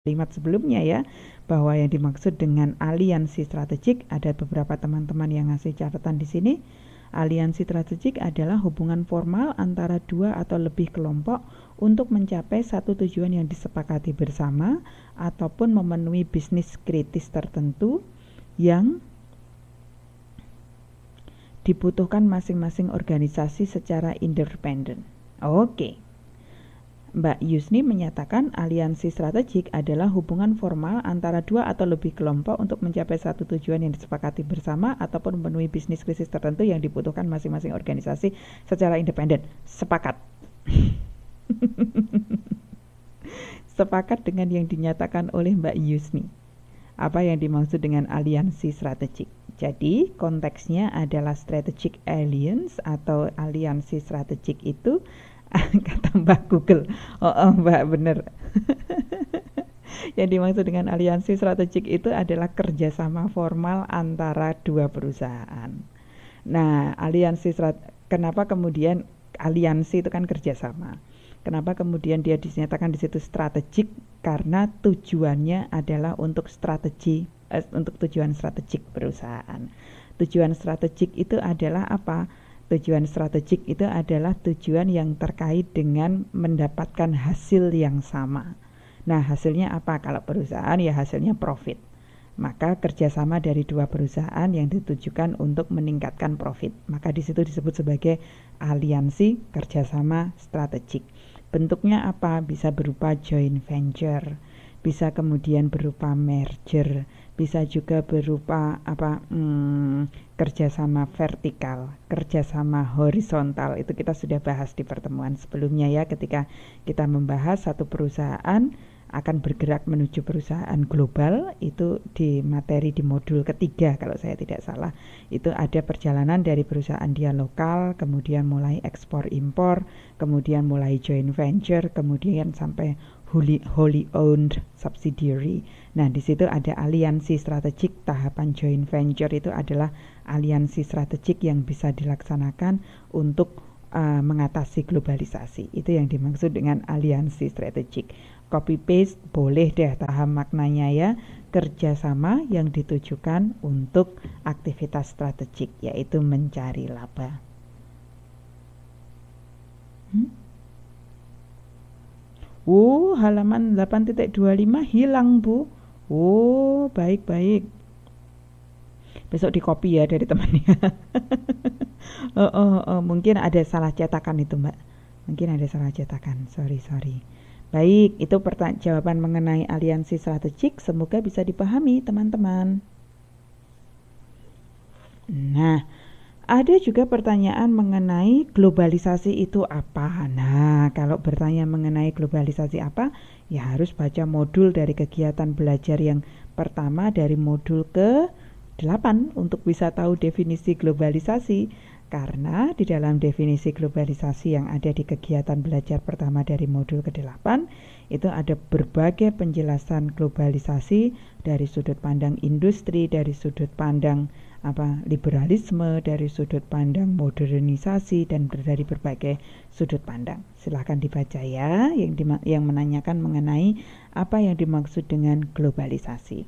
kalimat sebelumnya ya bahwa yang dimaksud dengan aliansi strategik ada beberapa teman-teman yang ngasih catatan di sini aliansi strategik adalah hubungan formal antara dua atau lebih kelompok untuk mencapai satu tujuan yang disepakati bersama ataupun memenuhi bisnis kritis tertentu yang dibutuhkan masing-masing organisasi secara independen. Oke. Okay. Mbak Yusni menyatakan aliansi strategik adalah hubungan formal antara dua atau lebih kelompok untuk mencapai satu tujuan yang disepakati bersama ataupun memenuhi bisnis krisis tertentu yang dibutuhkan masing-masing organisasi secara independen. Sepakat. Sepakat dengan yang dinyatakan oleh Mbak Yusni. Apa yang dimaksud dengan aliansi strategik? Jadi, konteksnya adalah strategic alliance atau aliansi strategik itu kata Mbak Google. Oh, oh Mbak bener. Yang dimaksud dengan aliansi strategik itu adalah kerjasama formal antara dua perusahaan. Nah, aliansi kenapa kemudian aliansi itu kan kerjasama? Kenapa kemudian dia dinyatakan di situ strategik? Karena tujuannya adalah untuk strategi eh, untuk tujuan strategik perusahaan. Tujuan strategik itu adalah apa? tujuan strategik itu adalah tujuan yang terkait dengan mendapatkan hasil yang sama. Nah, hasilnya apa? Kalau perusahaan ya hasilnya profit. Maka kerjasama dari dua perusahaan yang ditujukan untuk meningkatkan profit. Maka di situ disebut sebagai aliansi kerjasama strategik. Bentuknya apa? Bisa berupa joint venture bisa kemudian berupa merger, bisa juga berupa apa hmm, kerjasama vertikal, kerjasama horizontal. Itu kita sudah bahas di pertemuan sebelumnya ya, ketika kita membahas satu perusahaan akan bergerak menuju perusahaan global itu di materi di modul ketiga kalau saya tidak salah itu ada perjalanan dari perusahaan dia lokal kemudian mulai ekspor impor kemudian mulai joint venture kemudian sampai wholly, wholly owned subsidiary nah di situ ada aliansi strategik tahapan joint venture itu adalah aliansi strategik yang bisa dilaksanakan untuk uh, mengatasi globalisasi itu yang dimaksud dengan aliansi strategik Copy paste boleh deh paham maknanya ya. Kerjasama yang ditujukan untuk aktivitas strategik yaitu mencari laba. Hmm? Oh, halaman 8.25 hilang, Bu. Oh, baik-baik. Besok di copy ya dari temannya. oh, oh, oh, mungkin ada salah cetakan itu, Mbak. Mungkin ada salah cetakan. Sorry, sorry. Baik, itu jawaban mengenai aliansi strategik. Semoga bisa dipahami, teman-teman. Nah, ada juga pertanyaan mengenai globalisasi itu apa. Nah, kalau bertanya mengenai globalisasi apa, ya harus baca modul dari kegiatan belajar yang pertama dari modul ke 8 untuk bisa tahu definisi globalisasi. Karena di dalam definisi globalisasi yang ada di kegiatan belajar pertama dari modul ke-8 itu ada berbagai penjelasan globalisasi dari sudut pandang industri, dari sudut pandang apa liberalisme, dari sudut pandang modernisasi dan dari berbagai sudut pandang. Silahkan dibaca ya yang yang menanyakan mengenai apa yang dimaksud dengan globalisasi.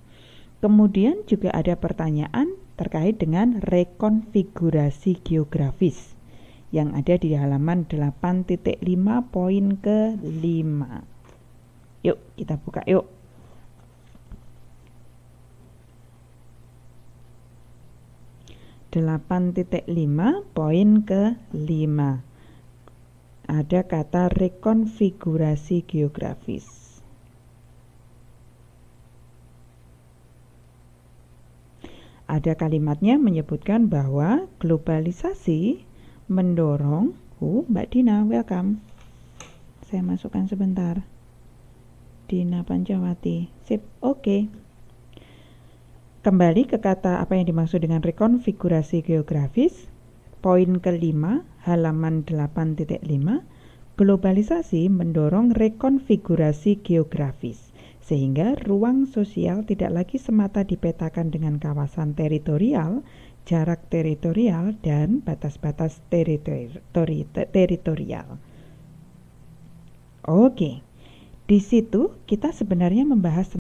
Kemudian juga ada pertanyaan terkait dengan rekonfigurasi geografis yang ada di halaman 8.5 poin ke 5. Yuk, kita buka yuk. Delapan titik lima poin ke lima ada kata rekonfigurasi geografis. Ada kalimatnya menyebutkan bahwa globalisasi mendorong, oh, Mbak Dina, welcome. Saya masukkan sebentar. Dina Pancawati. Sip, oke. Okay. Kembali ke kata apa yang dimaksud dengan rekonfigurasi geografis. Poin kelima, halaman 8.5, globalisasi mendorong rekonfigurasi geografis sehingga ruang sosial tidak lagi semata dipetakan dengan kawasan teritorial, jarak teritorial, dan batas-batas teritori teritorial. Oke, di situ kita sebenarnya membahas